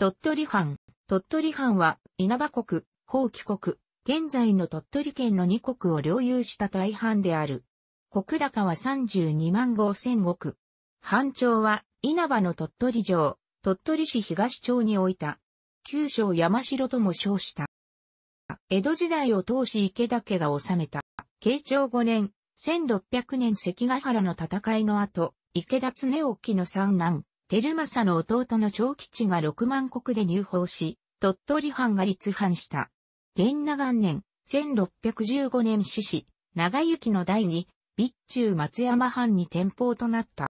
鳥取藩。鳥取藩は、稲葉国、宝貴国、現在の鳥取県の2国を領有した大藩である。国高は32万5千石。藩長は、稲葉の鳥取城、鳥取市東町に置いた。九省山城とも称した。江戸時代を通し池田家が治めた。慶長5年、1600年関ヶ原の戦いの後、池田恒興の三男、テルマサの弟の長吉が六万国で入法し、鳥取藩が立藩した。元長元年、1615年死し、長行の第二、備中松山藩に転封となった。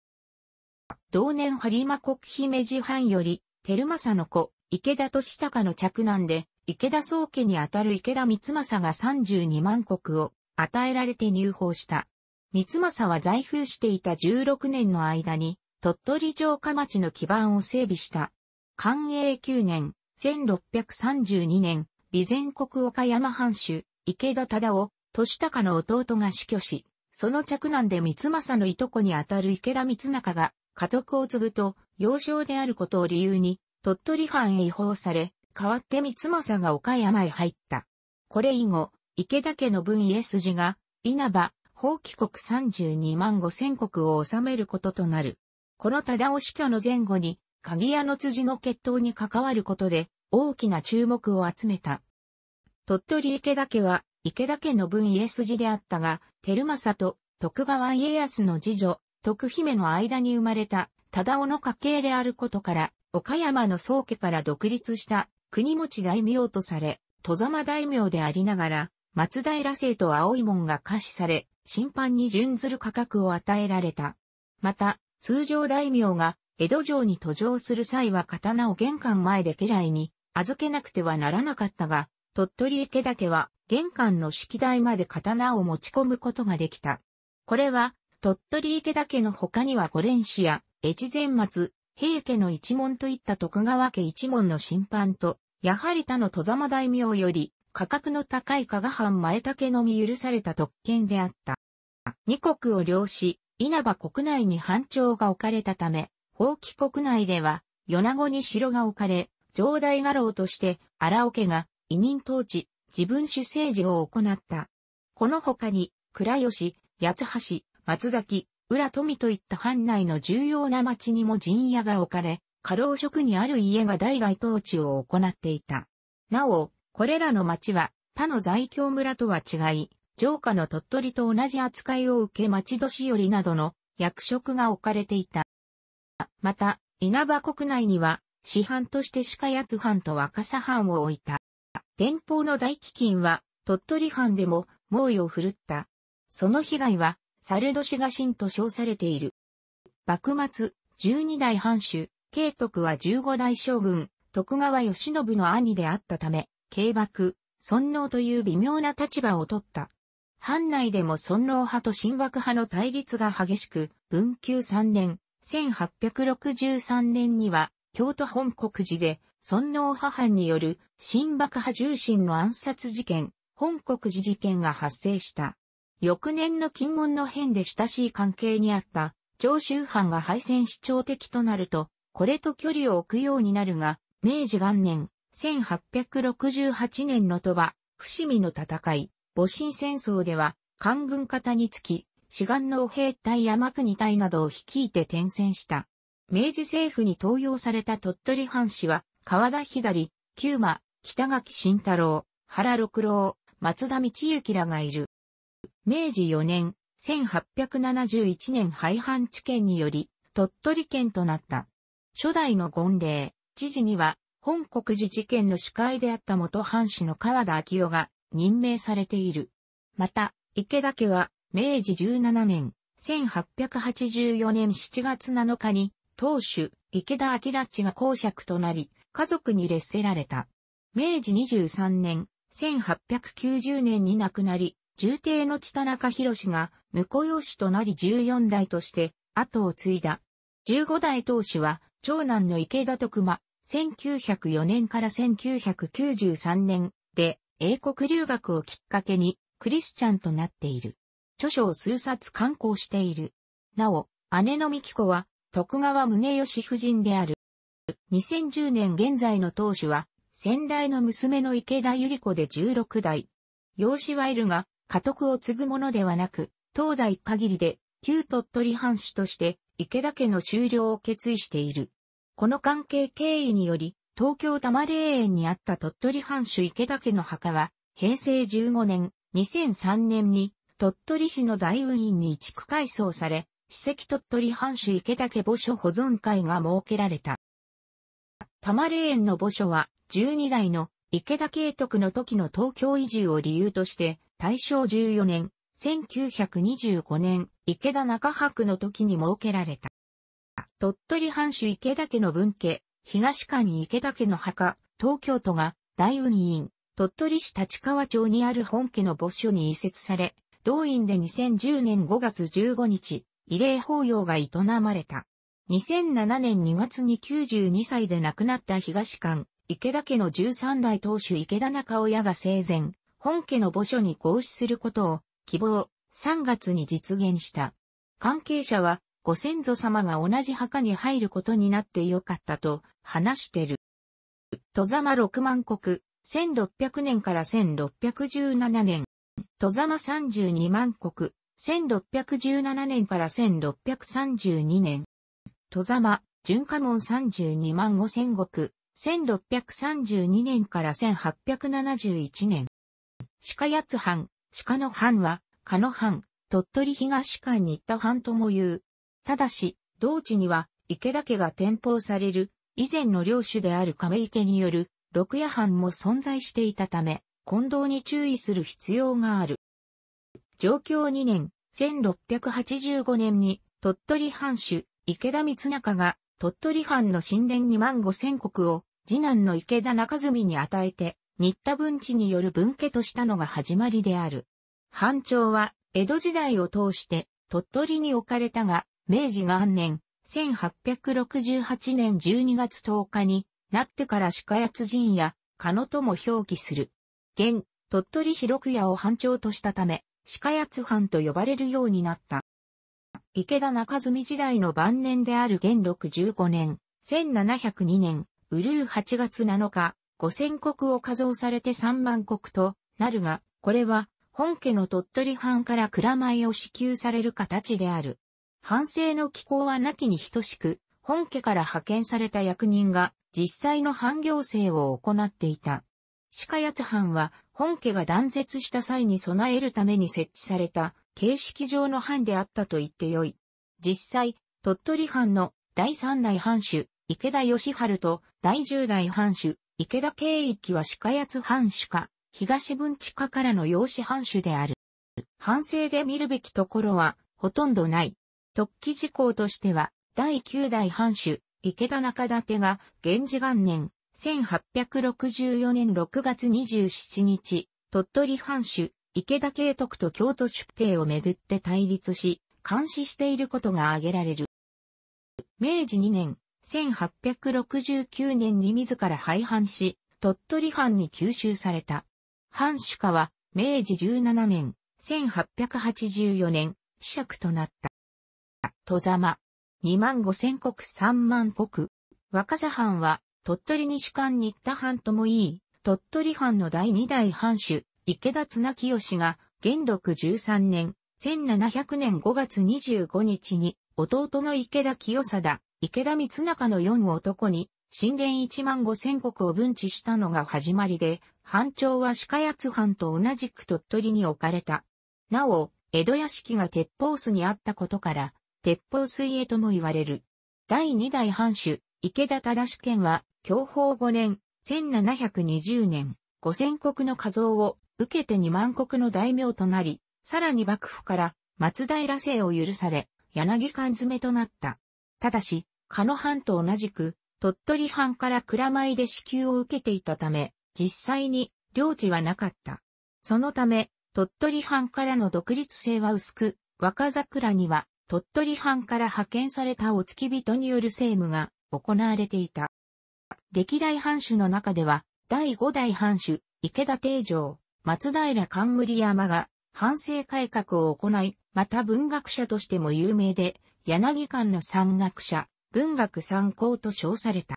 同年播磨国姫路藩より、照サの子、池田利隆の嫡男で、池田宗家にあたる池田光政が32万国を与えられて入法した。三政は在封していた16年の間に、鳥取城下町の基盤を整備した。寛永9年、1632年、備前国岡山藩主、池田忠夫、年高の弟が死去し、その着難で三政のいとこにあたる池田光中が、家督を継ぐと、幼少であることを理由に、鳥取藩へ移放され、代わって三政が岡山へ入った。これ以後、池田家の分家筋が、稲葉、法規国32万5千国を治めることとなる。この忠雄死去の前後に、鍵屋の辻の決闘に関わることで、大きな注目を集めた。鳥取池田家は、池田家の分家筋であったが、照正と徳川家康の次女、徳姫の間に生まれた、忠雄の家系であることから、岡山の宗家から独立した国持大名とされ、戸様大名でありながら、松平姓と青い門が可視され、審判に準ずる価格を与えられた。また、通常大名が江戸城に途上する際は刀を玄関前で家来に預けなくてはならなかったが、鳥取池だけは玄関の式台まで刀を持ち込むことができた。これは鳥取池だけの他には五連氏や越前松、平家の一門といった徳川家一門の審判と、やはり他の戸様大名より価格の高い加賀藩前竹のみ許された特権であった。二国を領し、稲葉国内に藩長が置かれたため、法規国内では、米子に城が置かれ、上代画廊として荒尾家が委任統治、自分主政治を行った。この他に、倉吉、八橋、松崎、浦富といった藩内の重要な町にも陣屋が置かれ、過労職にある家が代外統治を行っていた。なお、これらの町は他の在京村とは違い、城下の鳥取と同じ扱いを受け町年寄りなどの役職が置かれていた。また、稲葉国内には、市販として鹿八藩と若狭藩を置いた。天保の大飢饉は、鳥取藩でも猛威を振るった。その被害は、猿年が真と称されている。幕末、12代藩主、慶徳は15代将軍、徳川義信の兄であったため、慶幕、尊王という微妙な立場を取った。藩内でも尊王派と神枠派の対立が激しく、文久3年、1863年には、京都本国寺で、尊王派藩による、新爆派重臣の暗殺事件、本国寺事件が発生した。翌年の金門の変で親しい関係にあった、長州藩が敗戦主張的となると、これと距離を置くようになるが、明治元年、1868年の鳥羽、伏見の戦い、戊辰戦争では、官軍方につき、志願の兵隊山国隊などを率いて転戦した。明治政府に登用された鳥取藩士は、川田左、九馬、北垣慎太郎、原六郎、松田道行らがいる。明治4年、1871年廃藩置県により、鳥取県となった。初代の権令、知事には、本国寺事件の司会であった元藩士の川田昭夫が任命されている。また、池田家は、明治17年、1884年7月7日に、当主、池田明地が公爵となり、家族に劣せられた。明治23年、1890年に亡くなり、重帝の地田中博が婿養子となり14代として後を継いだ。15代当主は長男の池田徳間、1904年から1993年で英国留学をきっかけにクリスチャンとなっている。著書を数冊刊行している。なお、姉の美希子は徳川宗義夫人である。2010年現在の当主は、先代の娘の池田百合子で16代。養子はいるが、家督を継ぐものではなく、当代限りで、旧鳥取藩主として、池田家の終了を決意している。この関係経緯により、東京多摩霊園にあった鳥取藩主池田家の墓は、平成15年、2003年に、鳥取市の大運院に移築改装され、史跡鳥取藩主池田家墓所保存会が設けられた。多摩霊園の墓所は、12代の池田慶徳の時の東京移住を理由として、大正14年、1925年、池田中博の時に設けられた。鳥取藩主池田家の分家、東館池田家の墓、東京都が、大運院、鳥取市立川町にある本家の墓所に移設され、同院で2010年5月15日、慰霊法要が営まれた。2007年2月に92歳で亡くなった東館、池田家の13代当主池田中親が生前、本家の墓所に合祀することを希望、3月に実現した。関係者は、ご先祖様が同じ墓に入ることになってよかったと話してる。戸様六万国、1600年から1617年。戸様32万国、1617年から1632年。戸様、純家門32万五千国、1632年から1871年。鹿八藩、鹿の藩は、鹿の藩、鳥取東館った藩とも言う、ただし、同地には池田家が転封される以前の領主である亀池による六夜藩も存在していたため、混同に注意する必要がある。上京2年、1685年に鳥取藩主池田光中が鳥取藩の神殿2万5千石を次男の池田中住に与えて、新田文治による分家としたのが始まりである。藩長は江戸時代を通して鳥取に置かれたが、明治元年、1868年12月10日になってから鹿奴陣や、鹿野とも表記する。現、鳥取市六夜を藩長としたため、鹿奴藩と呼ばれるようになった。池田中住時代の晩年である元六十5年、1702年、うルー8月7日、五千国を加増されて三万国となるが、これは本家の鳥取藩から蔵前を支給される形である。反省の機構はなきに等しく、本家から派遣された役人が実際の反行政を行っていた。鹿奴藩は本家が断絶した際に備えるために設置された形式上の藩であったと言ってよい。実際、鳥取藩の第三代藩主、池田義春と第十代藩主、池田慶一は鹿奴藩主か、東文地下からの養子藩主である。反省で見るべきところは、ほとんどない。特記事項としては、第9代藩主、池田中立が、源氏元年、1864年6月27日、鳥取藩主、池田慶徳と京都出兵をめぐって対立し、監視していることが挙げられる。明治2年、1869年に自ら廃藩し、鳥取藩に吸収された。藩主家は、明治17年、1884年、子爵となった。戸ざま。2万5千国3万国。若狭藩は、鳥取西館新田藩ともいい、鳥取藩の第二代藩主、池田綱清が、元禄13年、1700年5月25日に、弟の池田清貞、池田光中の四男に、神殿一万五千国を分治したのが始まりで、藩長は鹿八藩と同じく鳥取に置かれた。なお、江戸屋敷が鉄砲巣にあったことから、鉄砲水泳とも言われる。第二代藩主、池田忠県は、享保5年、1720年、五千国の加像を受けて二万国の大名となり、さらに幕府から松平姓を許され、柳缶詰となった。ただし、加野藩と同じく、鳥取藩から蔵米で支給を受けていたため、実際に領地はなかった。そのため、鳥取藩からの独立性は薄く、若桜には鳥取藩から派遣されたお付き人による政務が行われていた。歴代藩主の中では、第5代藩主、池田定城、松平冠山が、反省改革を行い、また文学者としても有名で、柳館の山岳者、文学参考と称された。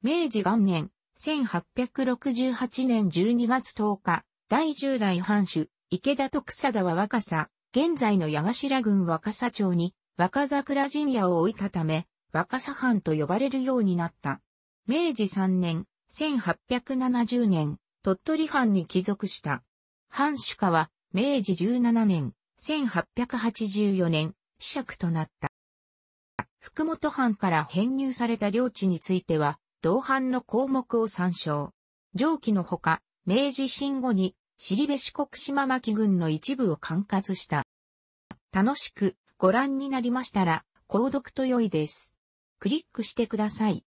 明治元年、1868年12月10日、第10代藩主、池田徳貞は若さ、現在の矢頭郡若狭町に若桜陣屋を置いたため、若狭藩と呼ばれるようになった。明治3年、1870年、鳥取藩に帰属した。藩主家は、明治17年、1884年、子爵となった。福本藩から編入された領地については、同藩の項目を参照。上記のほか、明治新後に尻べし国島巻群の一部を管轄した。楽しくご覧になりましたら、購読と良いです。クリックしてください。